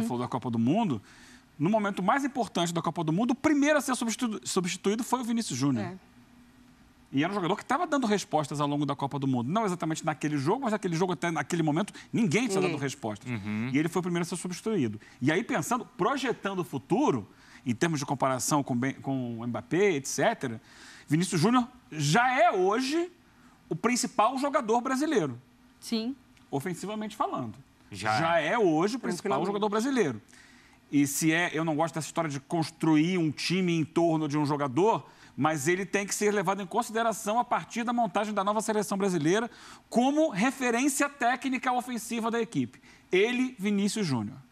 Você falou da Copa do Mundo. No momento mais importante da Copa do Mundo, o primeiro a ser substituído foi o Vinícius Júnior. É. E era um jogador que estava dando respostas ao longo da Copa do Mundo. Não exatamente naquele jogo, mas naquele jogo até naquele momento, ninguém tinha dado respostas. Uhum. E ele foi o primeiro a ser substituído. E aí, pensando, projetando o futuro, em termos de comparação com, com o Mbappé, etc., Vinícius Júnior já é hoje o principal jogador brasileiro. Sim. Ofensivamente falando. Já, já é. é hoje o principal jogador brasileiro. E se é, eu não gosto dessa história de construir um time em torno de um jogador, mas ele tem que ser levado em consideração a partir da montagem da nova seleção brasileira como referência técnica ofensiva da equipe. Ele, Vinícius Júnior.